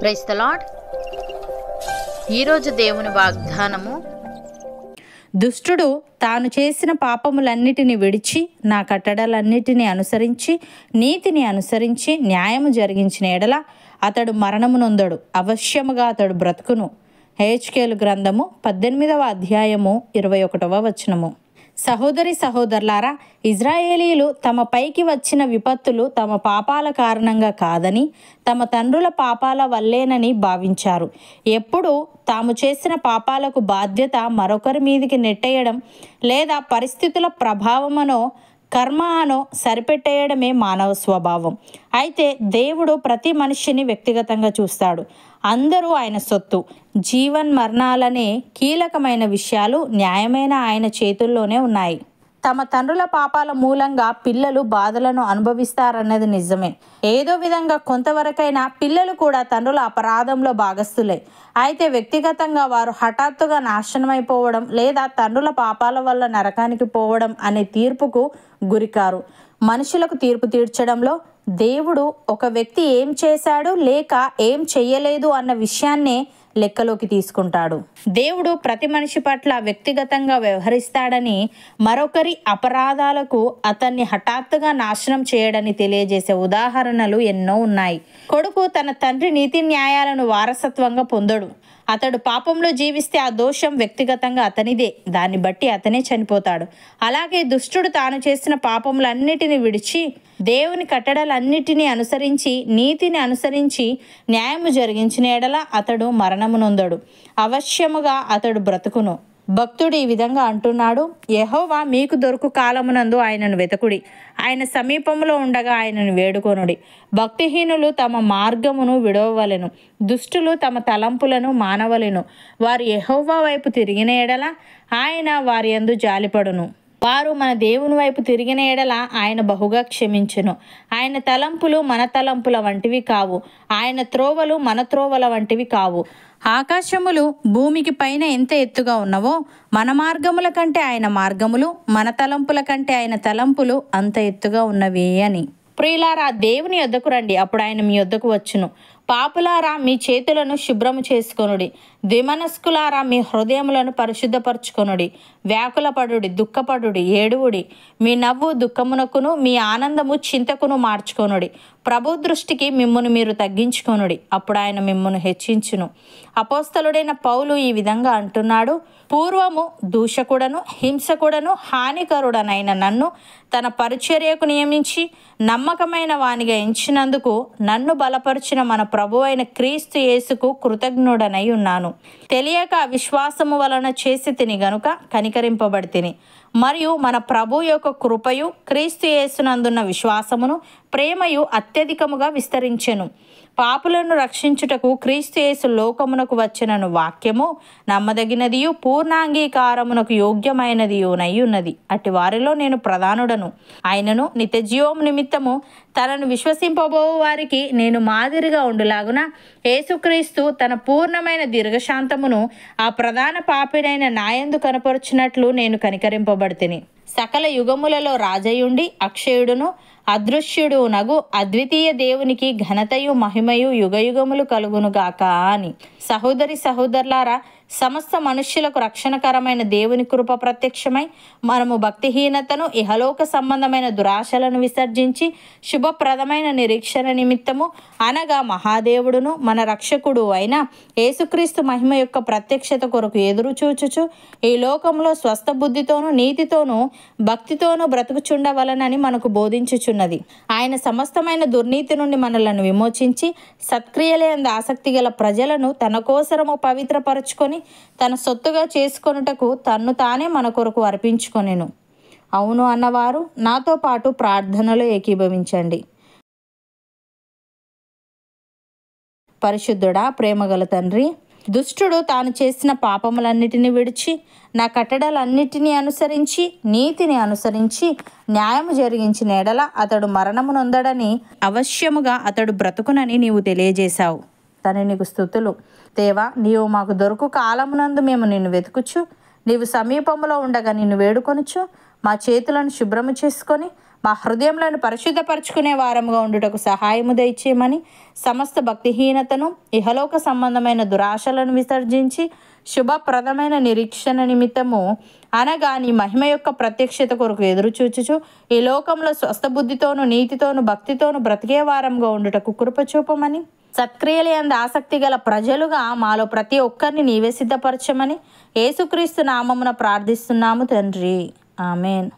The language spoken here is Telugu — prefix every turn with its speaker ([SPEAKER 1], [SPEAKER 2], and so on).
[SPEAKER 1] క్రైస్తలాడ్ ఈరోజు దేవుని వాగ్దానము దుష్టుడు తాను చేసిన పాపములన్నిటిని విడిచి నా కట్టడలన్నిటిని అనుసరించి నీతిని అనుసరించి న్యాయము జరిగించిన ఎడల అతడు మరణమునొందడు అవశ్యముగా అతడు బ్రతుకును హెచ్కేలు గ్రంథము పద్దెనిమిదవ అధ్యాయము ఇరవై ఒకటవ వచనము సహోదరి సహోదరులారా ఇజ్రాయేలీలు తమ పైకి వచ్చిన విపత్తులు తమ పాపాల కారణంగా కాదని తమ తండ్రుల పాపాల వల్లేనని భావించారు ఎప్పుడు తాము చేసిన పాపాలకు బాధ్యత మరొకరి మీదికి నెట్టేయడం లేదా పరిస్థితుల ప్రభావమనో కర్మ అనో సరిపెట్టేయడమే మానవ స్వభావం అయితే దేవుడు ప్రతి మనిషిని వ్యక్తిగతంగా చూస్తాడు అందరూ ఆయన సొత్తు జీవన్ మరణాలనే కీలకమైన విషయాలు న్యాయమైన ఆయన చేతుల్లోనే ఉన్నాయి తమ తండ్రుల పాపాల మూలంగా పిల్లలు బాధలను అనుభవిస్తారన్నది నిజమే ఏదో విధంగా కొంతవరకైనా పిల్లలు కూడా తండ్రుల అపరాధంలో భాగస్థులే అయితే వ్యక్తిగతంగా వారు హఠాత్తుగా నాశనమైపోవడం లేదా తండ్రుల పాపాల వల్ల నరకానికి పోవడం అనే తీర్పుకు గురికారు మనుషులకు తీర్పు తీర్చడంలో దేవుడు ఒక వ్యక్తి ఏం చేశాడు లేక ఏం చెయ్యలేదు అన్న విషయాన్నే లెక్కలోకి తీసుకుంటాడు దేవుడు ప్రతి మనిషి పట్ల వ్యక్తిగతంగా వ్యవహరిస్తాడని మరొకరి అపరాధాలకు అతన్ని హఠాత్తుగా నాశనం చేయడని తెలియజేసే ఉదాహరణలు ఎన్నో ఉన్నాయి కొడుకు తన తండ్రి నీతి న్యాయాలను వారసత్వంగా పొందడు అతడు పాపంలో జీవిస్తే ఆ దోషం వ్యక్తిగతంగా అతనిదే దాన్ని బట్టి అతనే చనిపోతాడు అలాగే దుష్టుడు తాను చేసిన పాపములన్నిటిని విడిచి దేవుని కట్టడలన్నిటినీ అనుసరించి నీతిని అనుసరించి న్యాయము జరిగించిన ఎడల అతడు మరణమునొందడు అవశ్యముగా అతడు బ్రతుకును భక్తుడు ఈ విధంగా అంటున్నాడు యహోవా మీకు దొరుకు కాలమునందు ఆయనను వెతకుడి ఆయన సమీపంలో ఉండగా ఆయనను వేడుకొనుడి భక్తిహీనులు తమ మార్గమును విడవలెను దుష్టులు తమ తలంపులను మానవలను వారు యహోవా వైపు తిరిగిన ఎడల ఆయన వారి అందు జాలిపడును వారు మన దేవుని వైపు తిరిగిన ఎడల ఆయన బహుగా క్షమించును ఆయన తలంపులు మన తలంపుల వంటివి కావు ఆయన త్రోవలు మన త్రోవల వంటివి కావు ఆకాశములు భూమికి పైన ఎంత ఎత్తుగా ఉన్నవో మన మార్గముల కంటే ఆయన మార్గములు మన తలంపుల కంటే ఆయన తలంపులు అంత ఎత్తుగా ఉన్నవి అని ప్రియులారా దేవుని యొద్దకు రండి అప్పుడు ఆయన మీ యొద్దకు వచ్చును పాపులారా మీ చేతులను శుభ్రము చేసుకొనుడి ద్విమనస్కులారా మీ హృదయములను పరిశుద్ధపరచుకొనుడి వ్యాకులపడుడి దుఃఖపడుడి ఏడువుడి మీ నవ్వు దుఃఖమునకును మీ ఆనందము చింతకును మార్చుకొనుడి ప్రభు దృష్టికి మిమ్మును మీరు తగ్గించుకొనుడి అప్పుడు ఆయన మిమ్మును హెచ్చించును అపోస్తలుడైన పౌలు ఈ విధంగా అంటున్నాడు పూర్వము దూషకుడను హింసకుడను హానికరుడనైన నన్ను తన పరిచర్యకు నియమించి నమ్మకమైన వానిగా ఎంచినందుకు నన్ను బలపరిచిన మన ప్రభు అయిన క్రీస్తు యేసుకు కృతజ్ఞుడనై ఉన్నాను తెలియక విశ్వాసము వలన చేసి తిని గనుక కనికరింపబడితిని మరియు మన ప్రభు యొక్క కృపయు క్రీస్తు యేసునందున్న విశ్వాసమును ప్రేమయు అత్యధికముగా విస్తరించెను పాపులను రక్షించుటకు క్రీస్తు యేసు లోకమునకు వచ్చినను వాక్యము నమ్మదగినదియు పూర్ణాంగీకారమునకు యోగ్యమైనది ఉన్నది అటు వారిలో నేను ప్రధానుడను ఆయనను నిత్యజీవం నిమిత్తము తనను విశ్వసింపబో వారికి నేను మాదిరిగా ఉండులాగున యేసుక్రీస్తు తన పూర్ణమైన దీర్ఘశాంతమును ఆ ప్రధాన పాపిడైన నాయందు కనపరుచినట్లు నేను కనికరింపబో పిలువబడితిని సకల యుగములలో రాజయుండి అక్షయుడును అదృశ్యుడునగు అద్వితీయ దేవునికి ఘనతయు మహిమయు యుగయుగములు కలుగునుగాక అని సహోదరి సహోదరులారా సమస్త మనుష్యులకు రక్షణకరమైన దేవుని కృప ప్రత్యక్షమై మనము భక్తిహీనతను ఇహలోక సంబంధమైన దురాశలను విసర్జించి శుభప్రదమైన నిరీక్షణ నిమిత్తము అనగా మహాదేవుడును మన రక్షకుడు అయిన యేసుక్రీస్తు మహిమ యొక్క ప్రత్యక్షత కొరకు ఎదురు చూచుచు ఈ లోకంలో స్వస్థ బుద్ధితోనూ నీతితోనూ భక్తితోనూ బ్రతుకుచుండవలనని మనకు బోధించుచున్నది ఆయన సమస్తమైన దుర్నీతి నుండి మనలను విమోచించి సత్క్రియలందు ఆసక్తి గల ప్రజలను తన కోసరము పవిత్రపరచుకొని తన సొత్తుగా చేసుకొనుటకు తన్ను తానే మన కొరకు అర్పించుకొనెను అవును అన్నవారు నాతో పాటు ప్రార్థనలు ఏకీభవించండి పరిశుద్ధుడా ప్రేమగల తండ్రి దుష్టుడు తాను చేసిన పాపములన్నిటిని విడిచి నా కట్టడాలన్నిటినీ అనుసరించి నీతిని అనుసరించి న్యాయము జరిగించి నేడల అతడు మరణమునొందడని అవశ్యముగా అతడు బ్రతుకునని నీవు తెలియజేశావు తనే నీకు స్థుతులు దేవా నీవు మాకు దొరుకు కాలమునందు మేము నిన్ను వెతుకుచ్చు నీవు సమీపంలో ఉండగా నిన్ను వేడుకొనుచ్చు మా చేతులను శుభ్రము చేసుకొని మా హృదయంలను పరిశుద్ధపరచుకునే వారముగా ఉండుటకు సహాయము దయచేయమని సమస్త భక్తిహీనతను ఇహలోక సంబంధమైన దురాశలను విసర్జించి శుభప్రదమైన నిరీక్షణ నిమిత్తము అనగా నీ మహిమ యొక్క ప్రత్యక్షత కొరకు ఎదురు చూచుచు ఈ లోకంలో స్వస్థబుద్ధితోను నీతితోను భక్తితోను బ్రతికే వారంగా ఉండుటకు కృపచూపమని చూపమని అంద ఆసక్తి గల ప్రజలుగా మాలో ప్రతి ఒక్కరిని నీవే సిద్ధపరచమని ఏసుక్రీస్తు నామమున ప్రార్థిస్తున్నాము తండ్రి ఆమెన్